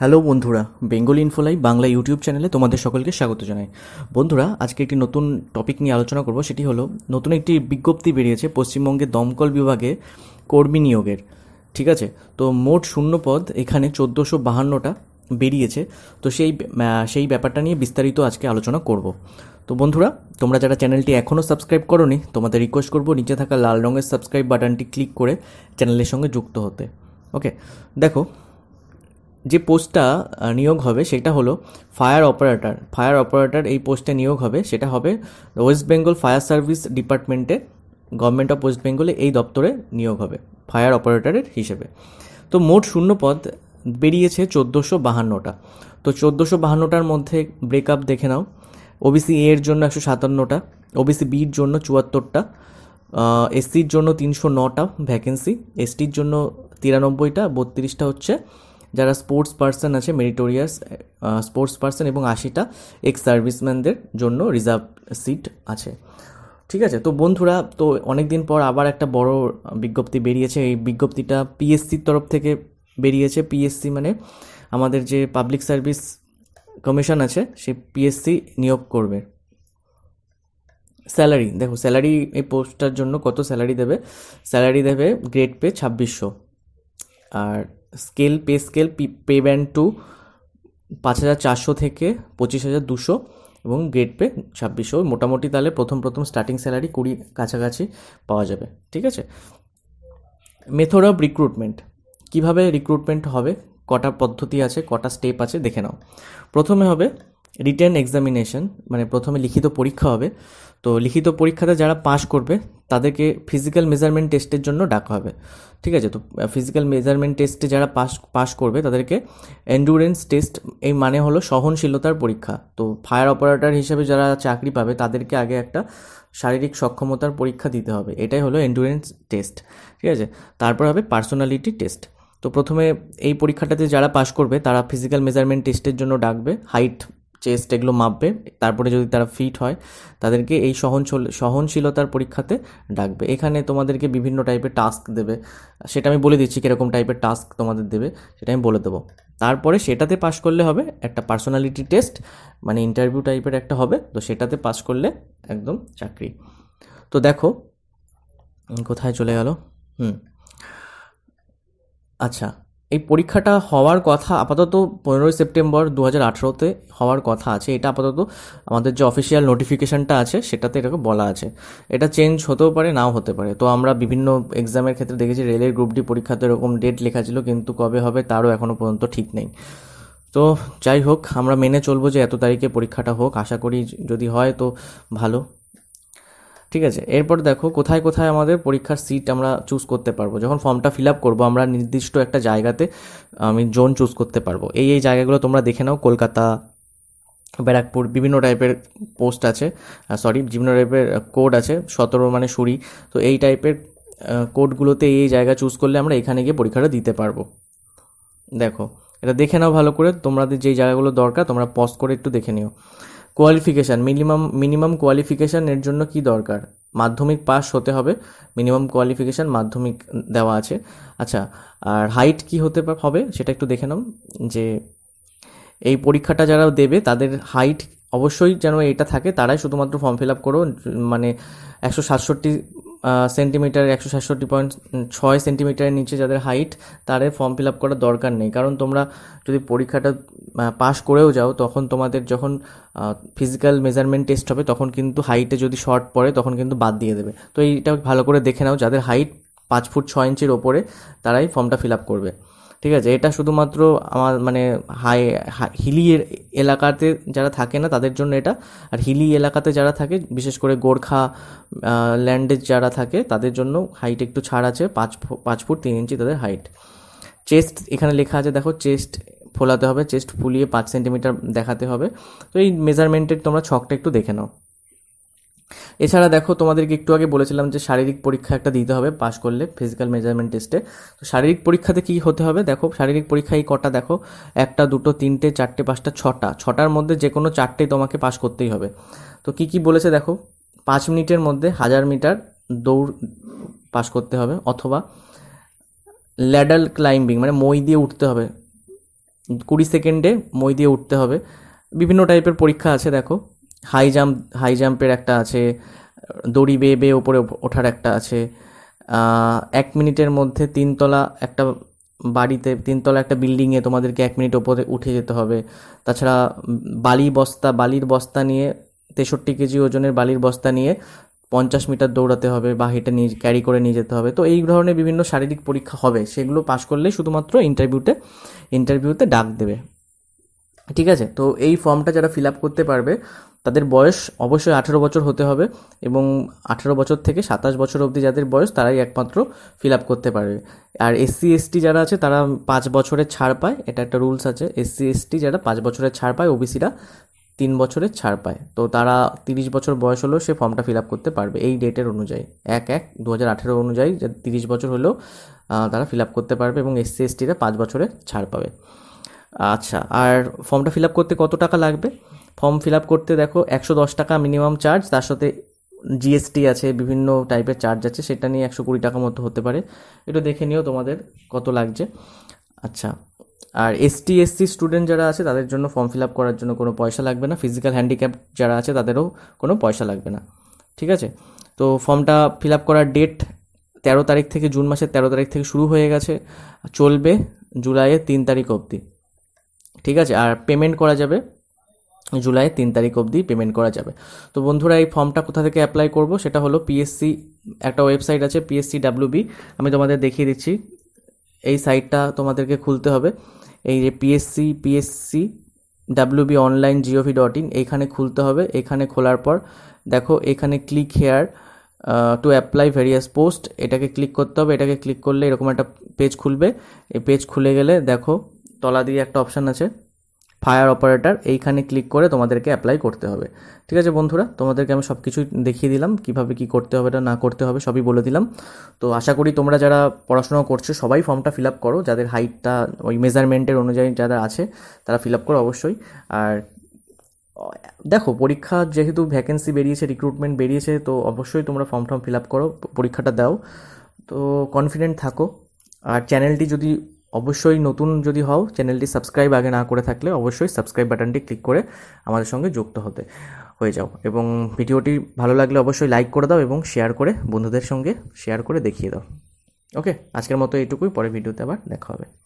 hello বন্ধুরা Bengal ইনফোলাই Bangla YouTube চ্যানেলে তোমাদের সকলকে স্বাগত জানাই বন্ধুরা আজকে একটি নতুন টপিক নিয়ে আলোচনা করব সেটি হলো নতুন একটি বিজ্ঞপ্তি বেরিয়েছে পশ্চিমবঙ্গের দমকল বিভাগে কর্মী নিয়োগের ঠিক আছে তো মোট শূন্য পদ এখানে চোদ্দোশো বাহান্নটা বেরিয়েছে তো সেই সেই ব্যাপারটা নিয়ে বিস্তারিত আজকে আলোচনা করব তো বন্ধুরা তোমরা যারা চ্যানেলটি এখনও সাবস্ক্রাইব নি তোমাদের রিকোয়েস্ট করবো নিচে থাকা লাল রঙের সাবস্ক্রাইব বাটনটি ক্লিক করে চ্যানেলের সঙ্গে যুক্ত হতে ওকে দেখো যে পোস্টটা নিয়োগ হবে সেটা হলো ফায়ার অপারেটর ফায়ার অপারেটর এই পোস্টে নিয়োগ হবে সেটা হবে ওয়েস্ট বেঙ্গল ফায়ার সার্ভিস ডিপার্টমেন্টে গভর্নমেন্ট অফ ওয়েস্ট বেঙ্গলে এই দপ্তরে নিয়োগ হবে ফায়ার অপারেটরের হিসেবে তো মোট শূন্য পদ বেরিয়েছে চোদ্দোশো বাহান্নটা তো চোদ্দোশো বাহান্নটার মধ্যে ব্রেকআপ দেখে নাও ওবিসি এ এর জন্য একশো সাতান্নটা ওবিসি বির জন্য চুয়াত্তরটা এসসির জন্য তিনশো নটা ভ্যাকেন্সি এসটির জন্য তিরানব্বইটা বত্রিশটা হচ্ছে যারা স্পোর্টস পার্সন আছে মেরিটোরিয়াস স্পোর্টস পার্সন এবং আশিটা এক্স সার্ভিসম্যানদের জন্য রিজার্ভ সিট আছে ঠিক আছে তো বন্ধুরা তো অনেক দিন পর আবার একটা বড় বিজ্ঞপ্তি বেরিয়েছে এই বিজ্ঞপ্তিটা পিএসসির তরফ থেকে বেরিয়েছে পিএসসি মানে আমাদের যে পাবলিক সার্ভিস কমিশন আছে সে পিএসসি নিয়োগ করবে স্যালারি দেখো স্যালারি এই পোস্টটার জন্য কত স্যালারি দেবে স্যালারি দেবে গ্রেড পে ছাব্বিশশো আর scale pay scale pay band two পাঁচ হাজার চারশো থেকে পঁচিশ হাজার দুশো এবং গ্রেড পে ছাব্বিশশো মোটামুটি তাহলে প্রথম প্রথম স্টার্টিং স্যালারি কুড়ি কাছাকাছি পাওয়া যাবে ঠিক আছে মেথড অফ রিক্রুটমেন্ট কীভাবে রিক্রুটমেন্ট হবে কটা পদ্ধতি আছে কটা স্টেপ আছে দেখে নাও প্রথমে হবে রিটার্ন এক্সামিনেশন মানে প্রথমে লিখিত পরীক্ষা হবে তো লিখিত পরীক্ষাতে যারা পাশ করবে তাদেরকে ফিজিক্যাল মেজারমেন্ট টেস্টের জন্য ডাকা হবে ঠিক আছে তো ফিজিক্যাল মেজারমেন্ট টেস্টে যারা পাস পাস করবে তাদেরকে এন্ডুরেন্স টেস্ট এই মানে হলো সহনশীলতার পরীক্ষা তো ফায়ার অপারেটার হিসেবে যারা চাকরি পাবে তাদেরকে আগে একটা শারীরিক সক্ষমতার পরীক্ষা দিতে হবে এটাই হলো এন্ডুরেন্স টেস্ট ঠিক আছে তারপর হবে পার্সোনালিটি টেস্ট তো প্রথমে এই পরীক্ষাটাতে যারা পাশ করবে তারা ফিজিক্যাল মেজারমেন্ট টেস্টের জন্য ডাকবে হাইট চেস্ট এগুলো মাপবে তারপরে যদি তারা ফিট হয় তাদেরকে এই সহনশীল সহনশীলতার পরীক্ষাতে ডাকবে এখানে তোমাদেরকে বিভিন্ন টাইপের টাস্ক দেবে সেটা আমি বলে দিচ্ছি কীরকম টাইপের টাস্ক তোমাদের দেবে সেটা আমি বলে দেবো তারপরে সেটাতে পাশ করলে হবে একটা পার্সোনালিটি টেস্ট মানে ইন্টারভিউ টাইপের একটা হবে তো সেটাতে পাশ করলে একদম চাকরি তো দেখো কোথায় চলে গেল হুম আচ্ছা এই পরীক্ষাটা হওয়ার কথা আপাতত পনেরোই সেপ্টেম্বর দু হাজার আঠেরোতে হওয়ার কথা আছে এটা আপাতত আমাদের যে অফিসিয়াল নোটিফিকেশানটা আছে সেটাতে এটাকে বলা আছে এটা চেঞ্জ হতেও পারে নাও হতে পারে তো আমরা বিভিন্ন এক্সামের ক্ষেত্রে দেখেছি রেলের গ্রুপ ডি পরীক্ষাতে এরকম ডেট লেখা ছিল কিন্তু কবে হবে তারও এখনও পর্যন্ত ঠিক নেই তো যাই হোক আমরা মেনে চলবো যে এত তারিখে পরীক্ষাটা হোক আশা করি যদি হয় তো ভালো ঠিক আছে এরপর দেখো কোথায় কোথায় আমাদের পরীক্ষার সিট আমরা চুজ করতে পারবো যখন ফর্মটা ফিল আপ করবো আমরা নির্দিষ্ট একটা জায়গাতে আমি জোন চুজ করতে পারবো এই এই জায়গাগুলো তোমরা দেখে নাও কলকাতা ব্যারাকপুর বিভিন্ন টাইপের পোস্ট আছে সরি বিভিন্ন টাইপের কোড আছে সতেরো মানে সুরি তো এই টাইপের কোডগুলোতে এই জায়গা চুজ করলে আমরা এখানে গিয়ে পরীক্ষাটা দিতে পারবো দেখো এটা দেখে নাও ভালো করে তোমাদের যেই জায়গাগুলো দরকার তোমরা পজ করে একটু দেখে নিও কোয়ালিফিকেশান মিনিমাম মিনিমাম কোয়ালিফিকেশান এর জন্য কি দরকার মাধ্যমিক পাস হতে হবে মিনিমাম কোয়ালিফিকেশান মাধ্যমিক দেওয়া আছে আচ্ছা আর হাইট কি হতে হবে সেটা একটু দেখে নাও যে এই পরীক্ষাটা যারা দেবে তাদের হাইট অবশ্যই যেন এটা থাকে তারাই শুধুমাত্র ফর্ম ফিল আপ করো মানে একশো সাতষট্টি সেন্টিমিটার একশো সাতষট্টি পয়েন্ট ছয় সেন্টিমিটারের নিচে যাদের হাইট তাদের ফর্ম ফিল আপ করার দরকার নেই কারণ তোমরা যদি পরীক্ষাটা পাশ করেও যাও তখন তোমাদের যখন ফিজিক্যাল মেজারমেন্ট টেস্ট হবে তখন কিন্তু হাইটে যদি শর্ট পড়ে তখন কিন্তু বাদ দিয়ে দেবে তো এইটা ভালো করে দেখে নাও যাদের হাইট পাঁচ ফুট ছয় ইঞ্চির ওপরে তারাই ফর্মটা ফিল আপ করবে ঠিক আছে এটা শুধুমাত্র আমার মানে হাই হিলি এলাকাতে যারা থাকে না তাদের জন্য এটা আর হিলি এলাকাতে যারা থাকে বিশেষ করে গোর্খা ল্যান্ডে যারা থাকে তাদের জন্য হাইট একটু ছাড় আছে পাঁচ পাঁচ ফুট তিন ইঞ্চি তাদের হাইট চেস্ট এখানে লেখা আছে দেখো চেস্ট ফোলাতে হবে চেস্ট ফুলিয়ে পাঁচ সেন্টিমিটার দেখাতে হবে তো এই মেজারমেন্টের তোমরা ছকটা একটু দেখে নাও এছাড়া দেখো তোমাদেরকে একটু আগে বলেছিলাম যে শারীরিক পরীক্ষা একটা দিতে হবে পাশ করলে ফিজিক্যাল মেজারমেন্ট টেস্টে তো শারীরিক পরীক্ষাতে কি হতে হবে দেখো শারীরিক পরীক্ষা এই কটা দেখো একটা দুটো তিনটে চারটে পাঁচটা ছটা ছটার মধ্যে যে কোনো চারটে তোমাকে পাশ করতেই হবে তো কি কি বলেছে দেখো পাঁচ মিনিটের মধ্যে হাজার মিটার দৌড় পাশ করতে হবে অথবা ল্যাডাল ক্লাইম্বিং মানে মই দিয়ে উঠতে হবে কুড়ি সেকেন্ডে মই দিয়ে উঠতে হবে বিভিন্ন টাইপের পরীক্ষা আছে দেখো হাই জাম্প হাই জাম্পের একটা আছে দড়ি বেয়ে বেয়ে ওপরে ওঠার একটা আছে এক মিনিটের মধ্যে তিনতলা একটা বাড়িতে তিনতলা একটা বিল্ডিংয়ে তোমাদেরকে এক মিনিট ওপরে উঠে যেতে হবে তাছাড়া বালি বস্তা বালির বস্তা নিয়ে তেষট্টি কেজি ওজনের বালির বস্তা নিয়ে পঞ্চাশ মিটার দৌড়াতে হবে বা হেঁটে নিয়ে ক্যারি করে নিয়ে যেতে হবে তো এই ধরনের বিভিন্ন শারীরিক পরীক্ষা হবে সেগুলো পাশ করলেই শুধুমাত্র ইন্টারভিউতে ইন্টারভিউতে ডাক দেবে ঠিক আছে তো এই ফর্মটা যারা ফিল আপ করতে পারবে তাদের বয়স অবশ্যই আঠেরো বছর হতে হবে এবং আঠেরো বছর থেকে সাতাশ বছর অবধি যাদের বয়স তারাই একমাত্র ফিল আপ করতে পারবে আর এসসি এসটি যারা আছে তারা পাঁচ বছরের ছাড় পায় এটা একটা রুলস আছে এসসি এসটি যারা পাঁচ বছরের ছাড় পায় ওবিসিরা তিন বছরের ছাড় পায় তো তারা তিরিশ বছর বয়স হলেও সে ফর্মটা ফিল আপ করতে পারবে এই ডেটের অনুযায়ী এক এক দু হাজার আঠেরো অনুযায়ী তিরিশ বছর হলেও তারা ফিল আপ করতে পারবে এবং এসসি এসটিরা পাঁচ বছরের ছাড় পাবে আচ্ছা আর ফর্মটা ফিল আপ করতে কত টাকা লাগবে ফর্ম ফিল আপ করতে দেখো একশো দশ টাকা মিনিমাম চার্জ তার সাথে জিএসটি আছে বিভিন্ন টাইপের চার্জ আছে সেটা নিয়ে একশো কুড়ি টাকা মতো হতে পারে একটু দেখে নিও তোমাদের কত লাগছে আচ্ছা আর এসটি এসসি স্টুডেন্ট যারা আছে তাদের জন্য ফর্ম ফিল আপ করার জন্য কোনো পয়সা লাগবে না ফিজিক্যাল হ্যান্ডিক্যাপ যারা আছে তাদেরও কোনো পয়সা লাগবে না ঠিক আছে তো ফর্মটা ফিল আপ করার ডেট তেরো তারিখ থেকে জুন মাসের তেরো তারিখ থেকে শুরু হয়ে গেছে চলবে জুলাইয়ের তিন তারিখ অবধি ঠিক আছে আর পেমেন্ট করা যাবে জুলাই তিন তারিখ অবধি পেমেন্ট করা যাবে তো বন্ধুরা এই ফর্মটা কোথা থেকে অ্যাপ্লাই করব সেটা হলো পিএসসি একটা ওয়েবসাইট আছে পিএসসি ডাব্লিউবি আমি তোমাদের দেখিয়ে দিচ্ছি এই সাইটটা তোমাদেরকে খুলতে হবে এই যে PSC PSC WB online G O V dot in এইখানে খুলতে হবে এখানে খোলার পর দেখো এখানে click here to apply various post এটাকে ক্লিক করতে হবে এটাকে ক্লিক করলে এরকম একটা পেজ খুলবে এই পেজ খুলে গেলে দেখো তলা দিয়ে একটা অপশান আছে ফায়ার অপারেটার এইখানে ক্লিক করে তোমাদেরকে অ্যাপ্লাই করতে হবে ঠিক আছে বন্ধুরা তোমাদেরকে আমি সব কিছুই দেখিয়ে দিলাম কীভাবে কী করতে হবে না করতে হবে সবই বলে দিলাম তো আশা করি তোমরা যারা পড়াশোনা করছো সবাই ফর্মটা ফিল আপ করো যাদের হাইটটা ওই মেজারমেন্টের অনুযায়ী যারা আছে তারা ফিল আপ করো অবশ্যই আর দেখো পরীক্ষা যেহেতু ভ্যাকেন্সি বেরিয়েছে রিক্রুটমেন্ট বেরিয়েছে তো অবশ্যই তোমরা ফর্ম ফর্ম ফিল আপ করো পরীক্ষাটা দাও তো কনফিডেন্ট থাকো আর চ্যানেলটি যদি অবশ্যই নতুন যদি হও চ্যানেলটি সাবস্ক্রাইব আগে না করে থাকলে অবশ্যই সাবস্ক্রাইব বাটনটি ক্লিক করে আমাদের সঙ্গে যুক্ত হতে হয়ে যাও এবং ভিডিওটি ভালো লাগলে অবশ্যই লাইক করে দাও এবং শেয়ার করে বন্ধুদের সঙ্গে শেয়ার করে দেখিয়ে দাও ওকে আজকের মতো এইটুকুই পরে ভিডিওতে আবার দেখা হবে